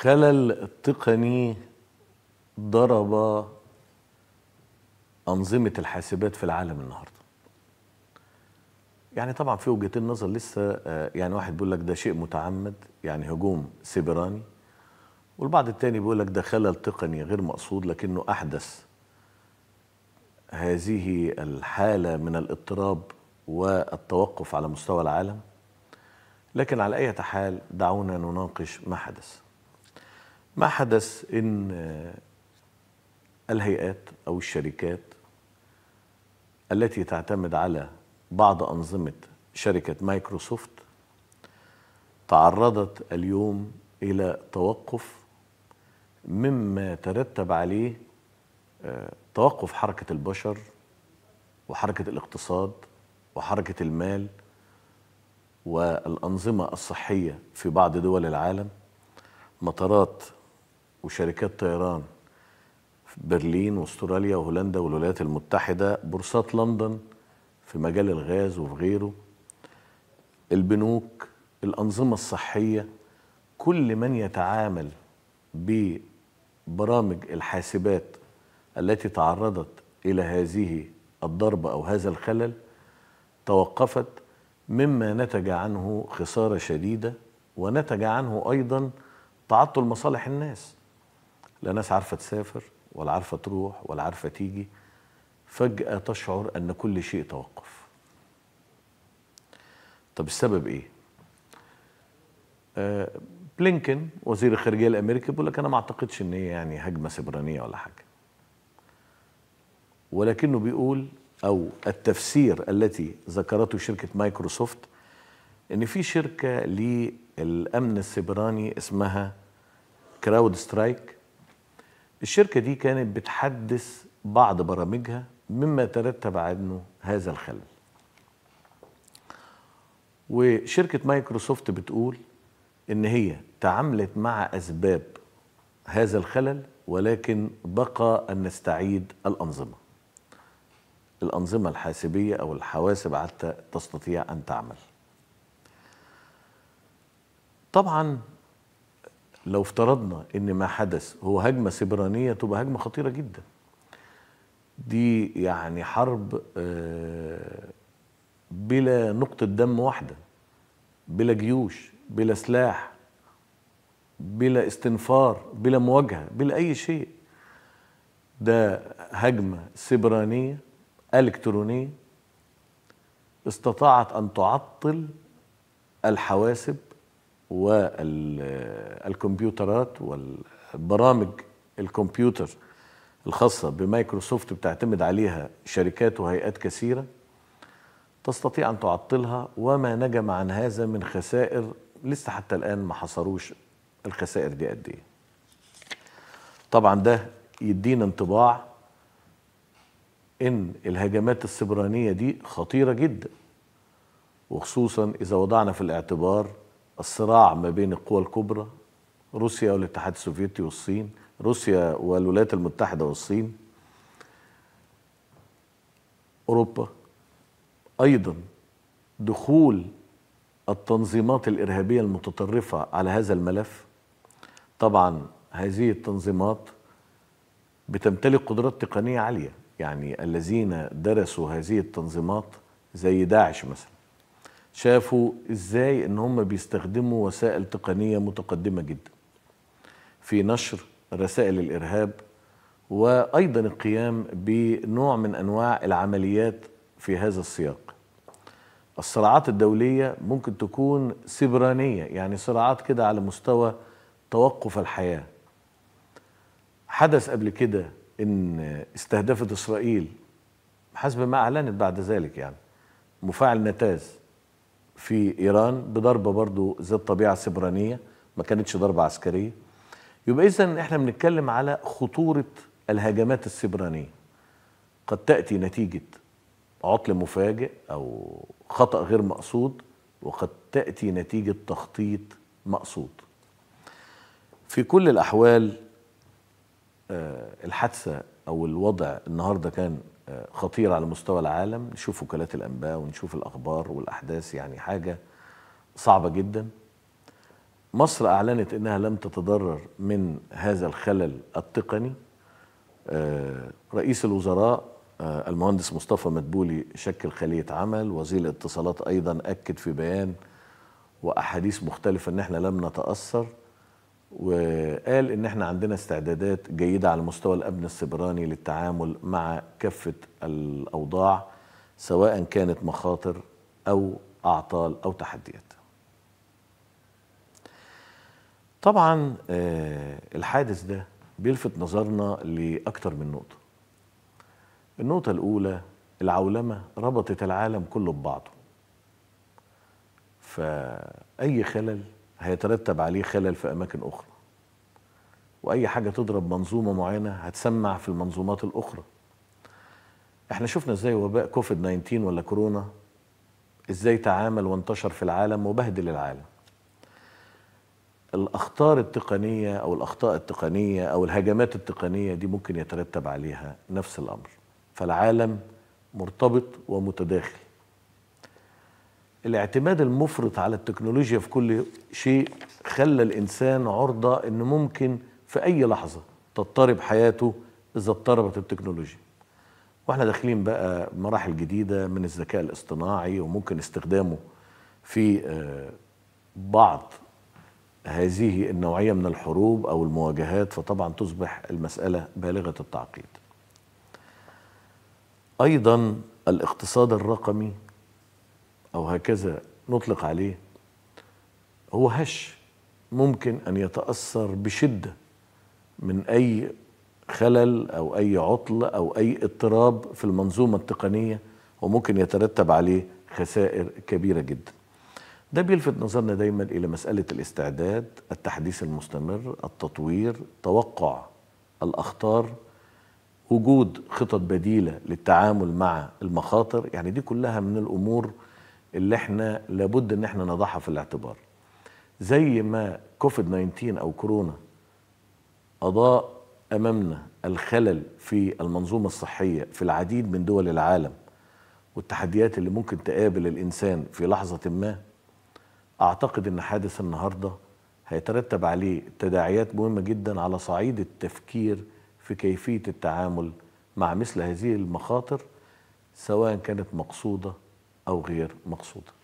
خلل تقني ضرب أنظمة الحاسبات في العالم النهاردة يعني طبعا في وجهتين نظر لسه آه، يعني واحد بيقول لك ده شيء متعمد يعني هجوم سيبراني والبعض التاني بيقول لك ده خلل تقني غير مقصود لكنه أحدث هذه الحالة من الاضطراب والتوقف على مستوى العالم لكن على أي حال دعونا نناقش ما حدث ما حدث ان الهيئات او الشركات التي تعتمد على بعض انظمه شركه مايكروسوفت تعرضت اليوم الى توقف مما ترتب عليه آه، توقف حركه البشر وحركه الاقتصاد وحركه المال والانظمه الصحيه في بعض دول العالم مطارات وشركات طيران في برلين واستراليا وهولندا والولايات المتحدة بورصات لندن في مجال الغاز وفي غيره البنوك الأنظمة الصحية كل من يتعامل ببرامج الحاسبات التي تعرضت إلى هذه الضربة أو هذا الخلل توقفت مما نتج عنه خسارة شديدة ونتج عنه أيضا تعطل مصالح الناس لا ناس عارفه تسافر ولا عارفه تروح ولا عارفه تيجي فجاه تشعر ان كل شيء توقف طب السبب ايه آه، بلينكن وزير الخارجيه الامريكي بيقول لك انا ما اعتقدش ان هي يعني هجمه سبرانيه ولا حاجه ولكنه بيقول او التفسير التي ذكرته شركه مايكروسوفت ان في شركه للامن السبراني اسمها كراود سترايك الشركة دي كانت بتحدث بعض برامجها مما ترتب عنه هذا الخلل وشركة مايكروسوفت بتقول إن هي تعاملت مع أسباب هذا الخلل ولكن بقى أن نستعيد الأنظمة الأنظمة الحاسبية أو الحواسب حتى تستطيع أن تعمل طبعا لو افترضنا ان ما حدث هو هجمه سبرانيه تبقى هجمه خطيره جدا دي يعني حرب آه، بلا نقطه دم واحده بلا جيوش بلا سلاح بلا استنفار بلا مواجهه بلا اي شيء ده هجمه سبرانيه الكترونيه استطاعت ان تعطل الحواسب والكمبيوترات والبرامج الكمبيوتر الخاصة بمايكروسوفت بتعتمد عليها شركات وهيئات كثيرة تستطيع أن تعطلها وما نجم عن هذا من خسائر لسه حتى الآن ما حصروش الخسائر دي قد إيه طبعا ده يدينا انطباع إن الهجمات السبرانية دي خطيرة جدا وخصوصا إذا وضعنا في الاعتبار الصراع ما بين القوى الكبرى روسيا والاتحاد السوفيتي والصين روسيا والولايات المتحدة والصين أوروبا أيضا دخول التنظيمات الإرهابية المتطرفة على هذا الملف طبعا هذه التنظيمات بتمتلك قدرات تقنية عالية يعني الذين درسوا هذه التنظيمات زي داعش مثلا شافوا ازاي ان هم بيستخدموا وسائل تقنيه متقدمه جدا في نشر رسائل الارهاب وايضا القيام بنوع من انواع العمليات في هذا السياق الصراعات الدوليه ممكن تكون سبرانيه يعني صراعات كده على مستوى توقف الحياه حدث قبل كده ان استهدفت اسرائيل حسب ما اعلنت بعد ذلك يعني مفاعل نتاز في إيران بضربة برضه ذات طبيعة سبرانية ما كانتش ضربة عسكرية يبقى إذا إحنا بنتكلم على خطورة الهجمات السبرانية قد تأتي نتيجة عطل مفاجئ أو خطأ غير مقصود وقد تأتي نتيجة تخطيط مقصود في كل الأحوال آه، الحادثة أو الوضع النهاردة كان خطير على مستوى العالم نشوف وكالات الأنباء ونشوف الأخبار والأحداث يعني حاجة صعبة جدا مصر أعلنت أنها لم تتضرر من هذا الخلل التقني آه، رئيس الوزراء آه، المهندس مصطفى مدبولي شكل خلية عمل وزير الاتصالات أيضا أكد في بيان وأحاديث مختلفة أن احنا لم نتأثر وقال ان احنا عندنا استعدادات جيدة على مستوى الامن السبراني للتعامل مع كافة الاوضاع سواء كانت مخاطر او اعطال او تحديات طبعا آه، الحادث ده بيلفت نظرنا لاكثر من نقطة النقطة الاولى العولمة ربطت العالم كله ببعضه فأي خلل هيترتب عليه خلل في أماكن أخرى وأي حاجة تضرب منظومة معينة هتسمع في المنظومات الأخرى احنا شفنا ازاي وباء كوفيد 19 ولا كورونا ازاي تعامل وانتشر في العالم وبهدل العالم الاخطار التقنيه او الاخطاء التقنيه او الهجمات التقنيه دي ممكن يترتب عليها نفس الامر فالعالم مرتبط ومتداخل الاعتماد المفرط على التكنولوجيا في كل شيء خلى الإنسان عرضة إن ممكن في أي لحظة تضطرب حياته إذا اضطربت التكنولوجيا واحنا داخلين بقى مراحل جديدة من الذكاء الاصطناعي وممكن استخدامه في آه، بعض هذه النوعية من الحروب أو المواجهات فطبعا تصبح المسألة بالغة التعقيد أيضا الاقتصاد الرقمي أو هكذا نطلق عليه هو هش ممكن أن يتأثر بشدة من أي خلل أو أي عطل أو أي اضطراب في المنظومة التقنية وممكن يترتب عليه خسائر كبيرة جدا ده بيلفت نظرنا دايما إلى مسألة الاستعداد التحديث المستمر التطوير توقع الأخطار وجود خطط بديلة للتعامل مع المخاطر يعني دي كلها من الأمور اللي احنا لابد ان احنا نضعها في الاعتبار زي ما كوفيد 19 او كورونا اضاء امامنا الخلل في المنظومه الصحيه في العديد من دول العالم والتحديات اللي ممكن تقابل الانسان في لحظه ما اعتقد ان حادث النهارده هيترتب عليه تداعيات مهمه جدا على صعيد التفكير في كيفيه التعامل مع مثل هذه المخاطر سواء كانت مقصوده أو غير مقصودة